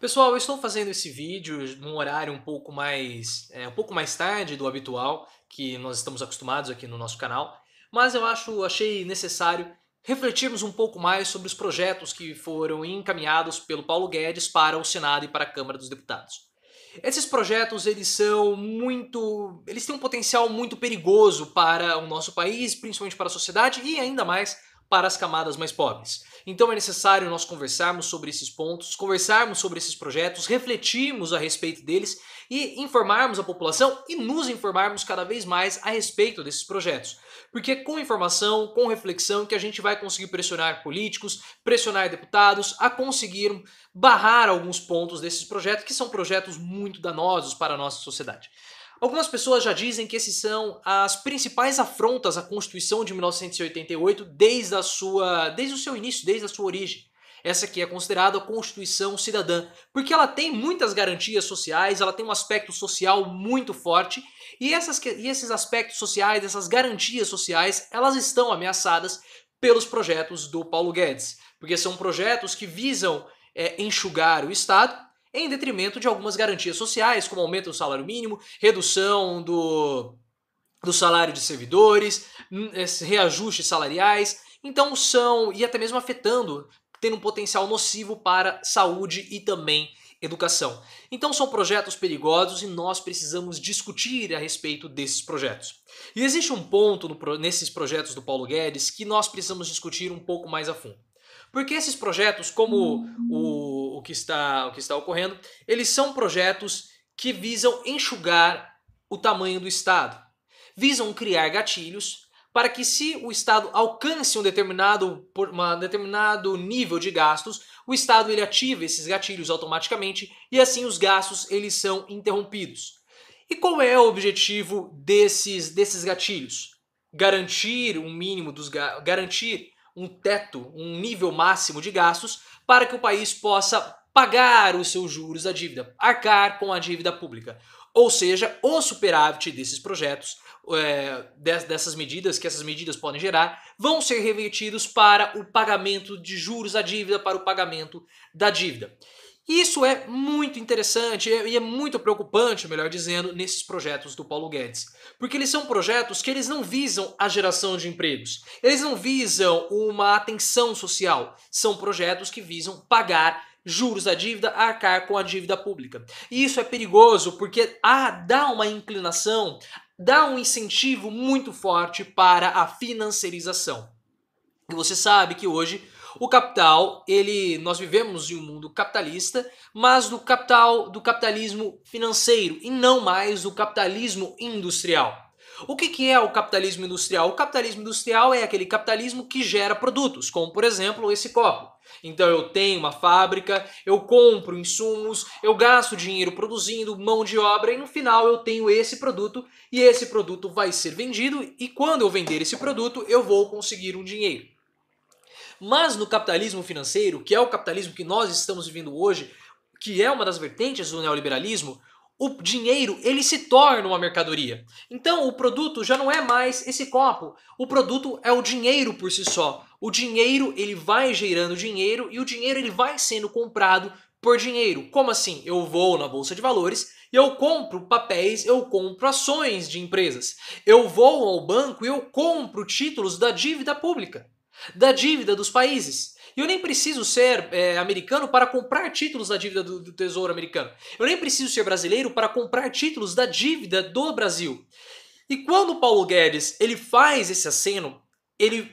Pessoal, eu estou fazendo esse vídeo num horário um pouco mais é, um pouco mais tarde do habitual que nós estamos acostumados aqui no nosso canal, mas eu acho achei necessário refletirmos um pouco mais sobre os projetos que foram encaminhados pelo Paulo Guedes para o Senado e para a Câmara dos Deputados. Esses projetos eles são muito, eles têm um potencial muito perigoso para o nosso país, principalmente para a sociedade e ainda mais para as camadas mais pobres. Então é necessário nós conversarmos sobre esses pontos, conversarmos sobre esses projetos, refletirmos a respeito deles e informarmos a população e nos informarmos cada vez mais a respeito desses projetos. Porque é com informação, com reflexão que a gente vai conseguir pressionar políticos, pressionar deputados a conseguir barrar alguns pontos desses projetos que são projetos muito danosos para a nossa sociedade. Algumas pessoas já dizem que esses são as principais afrontas à Constituição de 1988 desde, a sua, desde o seu início, desde a sua origem. Essa aqui é considerada a Constituição Cidadã, porque ela tem muitas garantias sociais, ela tem um aspecto social muito forte, e, essas, e esses aspectos sociais, essas garantias sociais, elas estão ameaçadas pelos projetos do Paulo Guedes, porque são projetos que visam é, enxugar o Estado em detrimento de algumas garantias sociais, como aumento do salário mínimo, redução do, do salário de servidores, hum, reajustes salariais. Então são, e até mesmo afetando, tendo um potencial nocivo para saúde e também educação. Então são projetos perigosos e nós precisamos discutir a respeito desses projetos. E existe um ponto no, nesses projetos do Paulo Guedes que nós precisamos discutir um pouco mais a fundo. Porque esses projetos, como o o, que está, o que está ocorrendo, eles são projetos que visam enxugar o tamanho do Estado. Visam criar gatilhos para que, se o Estado alcance um determinado, uma determinado nível de gastos, o Estado ele ativa esses gatilhos automaticamente e assim os gastos eles são interrompidos. E qual é o objetivo desses, desses gatilhos? Garantir um mínimo dos garantir um teto, um nível máximo de gastos para que o país possa pagar os seus juros da dívida, arcar com a dívida pública. Ou seja, o superávit desses projetos, é, dessas medidas que essas medidas podem gerar, vão ser revertidos para o pagamento de juros à dívida, para o pagamento da dívida isso é muito interessante é, e é muito preocupante, melhor dizendo, nesses projetos do Paulo Guedes. Porque eles são projetos que eles não visam a geração de empregos, eles não visam uma atenção social, são projetos que visam pagar juros da dívida, arcar com a dívida pública. E isso é perigoso porque ah, dá uma inclinação, dá um incentivo muito forte para a financiarização. E você sabe que hoje o capital, ele, nós vivemos em um mundo capitalista, mas do capital, do capitalismo financeiro e não mais do capitalismo industrial. O que, que é o capitalismo industrial? O capitalismo industrial é aquele capitalismo que gera produtos, como por exemplo esse copo. Então eu tenho uma fábrica, eu compro insumos, eu gasto dinheiro produzindo mão de obra e no final eu tenho esse produto e esse produto vai ser vendido e quando eu vender esse produto eu vou conseguir um dinheiro. Mas no capitalismo financeiro, que é o capitalismo que nós estamos vivendo hoje, que é uma das vertentes do neoliberalismo, o dinheiro ele se torna uma mercadoria. Então o produto já não é mais esse copo. O produto é o dinheiro por si só. O dinheiro ele vai gerando dinheiro e o dinheiro ele vai sendo comprado por dinheiro. Como assim? Eu vou na bolsa de valores e eu compro papéis, eu compro ações de empresas. Eu vou ao banco e eu compro títulos da dívida pública da dívida dos países. E eu nem preciso ser é, americano para comprar títulos da dívida do, do Tesouro Americano. Eu nem preciso ser brasileiro para comprar títulos da dívida do Brasil. E quando Paulo Guedes ele faz esse aceno, ele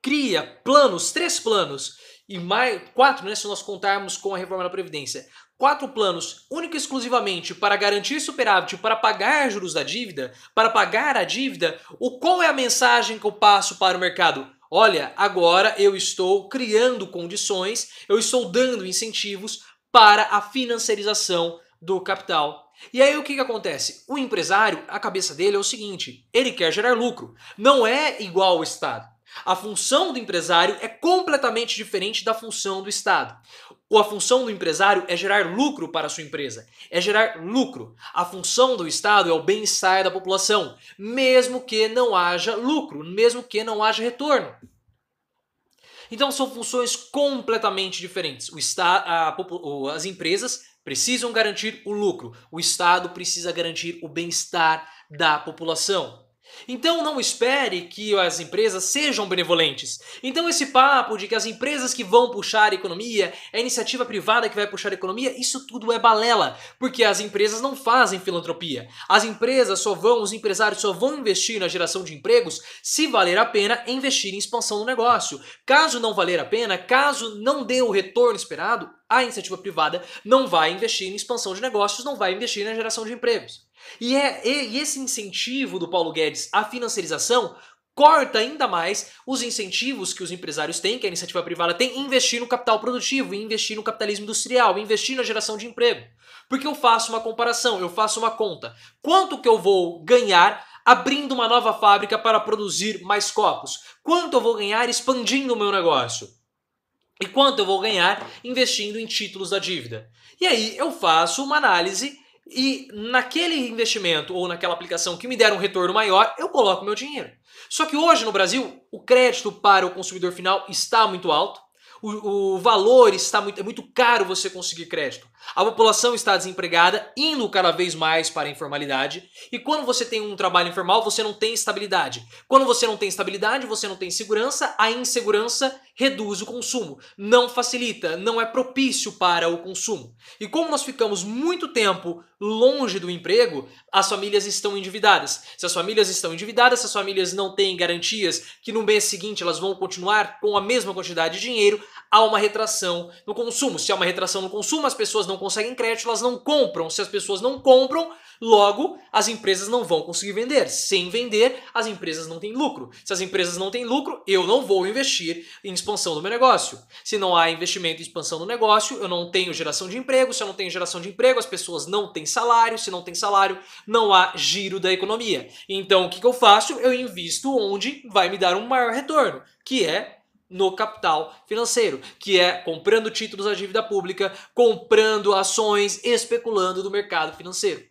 cria planos, três planos, e mais quatro, né, se nós contarmos com a reforma da Previdência. Quatro planos, único e exclusivamente para garantir superávit, para pagar juros da dívida, para pagar a dívida, o qual é a mensagem que eu passo para o mercado? Olha, agora eu estou criando condições, eu estou dando incentivos para a financiarização do capital. E aí o que, que acontece? O empresário, a cabeça dele é o seguinte: ele quer gerar lucro. Não é igual ao Estado. A função do empresário é completamente diferente da função do Estado. Ou a função do empresário é gerar lucro para a sua empresa, é gerar lucro. A função do Estado é o bem-estar da população, mesmo que não haja lucro, mesmo que não haja retorno. Então são funções completamente diferentes. O as empresas precisam garantir o lucro, o Estado precisa garantir o bem-estar da população. Então não espere que as empresas sejam benevolentes. Então esse papo de que as empresas que vão puxar a economia, é a iniciativa privada que vai puxar a economia, isso tudo é balela, porque as empresas não fazem filantropia. As empresas só vão, os empresários só vão investir na geração de empregos se valer a pena investir em expansão do negócio. Caso não valer a pena, caso não dê o retorno esperado, a iniciativa privada não vai investir em expansão de negócios, não vai investir na geração de empregos. E, é, e esse incentivo do Paulo Guedes à financiarização corta ainda mais os incentivos que os empresários têm, que a iniciativa privada tem, em investir no capital produtivo, em investir no capitalismo industrial, em investir na geração de emprego. Porque eu faço uma comparação, eu faço uma conta. Quanto que eu vou ganhar abrindo uma nova fábrica para produzir mais copos? Quanto eu vou ganhar expandindo o meu negócio? E quanto eu vou ganhar investindo em títulos da dívida? E aí eu faço uma análise e naquele investimento ou naquela aplicação que me der um retorno maior, eu coloco meu dinheiro. Só que hoje no Brasil, o crédito para o consumidor final está muito alto. O, o, valor está muito, é muito caro você conseguir crédito. A população está desempregada, indo cada vez mais para a informalidade. E quando você tem um trabalho informal, você não tem estabilidade. Quando você não tem estabilidade, você não tem segurança. A insegurança reduz o consumo, não facilita, não é propício para o consumo. E como nós ficamos muito tempo longe do emprego, as famílias estão endividadas. Se as famílias estão endividadas, se as famílias não têm garantias que no mês seguinte elas vão continuar com a mesma quantidade de dinheiro, há uma retração no consumo. Se há uma retração no consumo, as pessoas não conseguem crédito, elas não compram. Se as pessoas não compram, Logo, as empresas não vão conseguir vender. Sem vender, as empresas não têm lucro. Se as empresas não têm lucro, eu não vou investir em expansão do meu negócio. Se não há investimento em expansão do negócio, eu não tenho geração de emprego. Se eu não tenho geração de emprego, as pessoas não têm salário. Se não tem salário, não há giro da economia. Então, o que, eu faço? Eu invisto onde vai me dar um maior retorno, que é no capital financeiro, que é comprando títulos da dívida pública, comprando ações, especulando do mercado financeiro.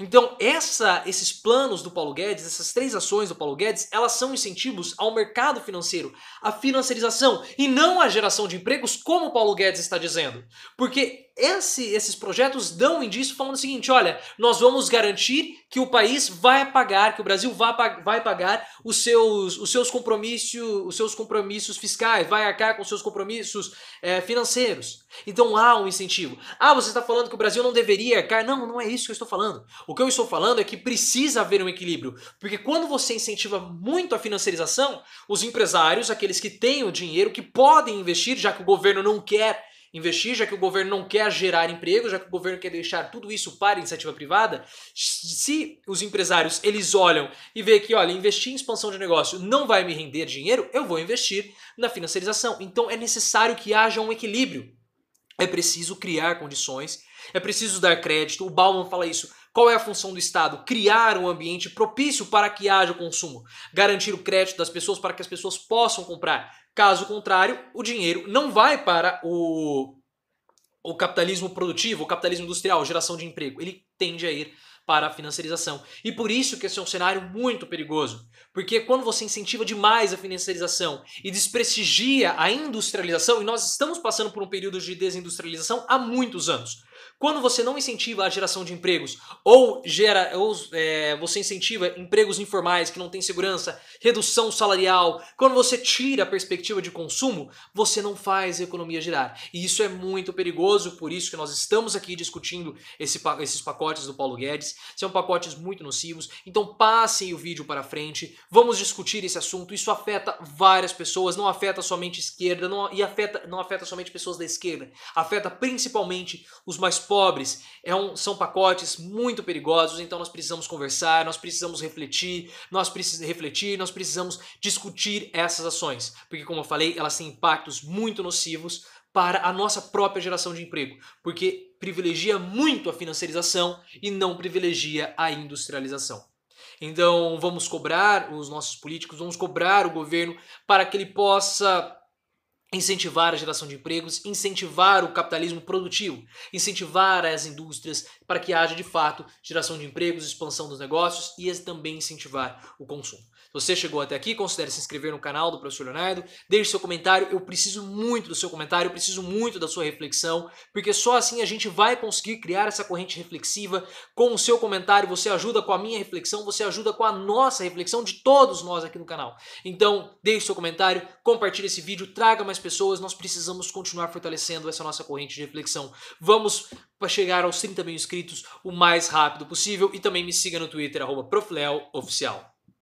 Então, essa, esses planos do Paulo Guedes, essas três ações do Paulo Guedes, elas são incentivos ao mercado financeiro, à financiarização e não à geração de empregos, como o Paulo Guedes está dizendo. Porque esse, esses projetos dão um indício falando o seguinte: olha, nós vamos garantir que o país vai pagar, que o Brasil vai, vai pagar os seus, os seus compromissos, os seus compromissos fiscais, vai arcar com os seus compromissos é, financeiros. Então há um incentivo. Ah, você está falando que o Brasil não deveria arcar. Não, não é isso que eu estou falando. O que eu estou falando é que precisa haver um equilíbrio. Porque quando você incentiva muito a financiarização, os empresários, aqueles que têm o dinheiro, que podem investir, já que o governo não quer investir, já que o governo não quer gerar emprego, já que o governo quer deixar tudo isso para a iniciativa privada, se os empresários eles olham e veem que, olha, investir em expansão de negócio não vai me render dinheiro, eu vou investir na financiarização. Então é necessário que haja um equilíbrio. É preciso criar condições, é preciso dar crédito. O Bauman fala isso. Qual é a função do Estado? Criar um ambiente propício para que haja o consumo, garantir o crédito das pessoas para que as pessoas possam comprar. Caso contrário, o dinheiro não vai para o, o capitalismo produtivo, o capitalismo industrial, geração de emprego. Ele tende a ir para a financiarização. E por isso que esse é um cenário muito perigoso, porque quando você incentiva demais a financiarização e desprestigia a industrialização, e nós estamos passando por um período de desindustrialização há muitos anos. Quando você não incentiva a geração de empregos ou gera ou é, você incentiva empregos informais que não têm segurança, redução salarial, quando você tira a perspectiva de consumo, você não faz a economia girar. E isso é muito perigoso, por isso que nós estamos aqui discutindo esse, esses pacotes do Paulo Guedes são pacotes muito nocivos. Então passem o vídeo para frente, vamos discutir esse assunto. Isso afeta várias pessoas, não afeta somente esquerda, não, e afeta, não afeta somente pessoas da esquerda, afeta principalmente os mais pobres. É um, são pacotes muito perigosos, então nós precisamos conversar, nós precisamos refletir, nós precisamos refletir, nós precisamos discutir essas ações, porque como eu falei, elas têm impactos muito nocivos para a nossa própria geração de emprego, porque privilegia muito a financiarização e não privilegia a industrialização. Então, vamos cobrar os nossos políticos, vamos cobrar o governo para que ele possa incentivar a geração de empregos, incentivar o capitalismo produtivo, incentivar as indústrias para que haja de fato geração de empregos, expansão dos negócios e também incentivar o consumo você chegou até aqui, considere se inscrever no canal do professor Leonardo, deixe seu comentário, eu preciso muito do seu comentário, eu preciso muito da sua reflexão, porque só assim a gente vai conseguir criar essa corrente reflexiva. Com o seu comentário, você ajuda com a minha reflexão, você ajuda com a nossa reflexão de todos nós aqui no canal. Então, deixe seu comentário, compartilhe esse vídeo, traga mais pessoas, nós precisamos continuar fortalecendo essa nossa corrente de reflexão. Vamos para chegar aos 30 mil inscritos o mais rápido possível e também me siga no Twitter, arroba